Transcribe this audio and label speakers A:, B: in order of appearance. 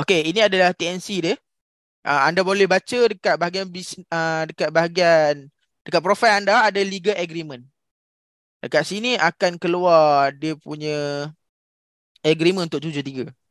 A: Okey, ini adalah TNC dia. Uh, anda boleh baca dekat bahagian uh, dekat bahagian dekat profil anda ada legal agreement. Dekat sini akan keluar dia punya agreement untuk 73.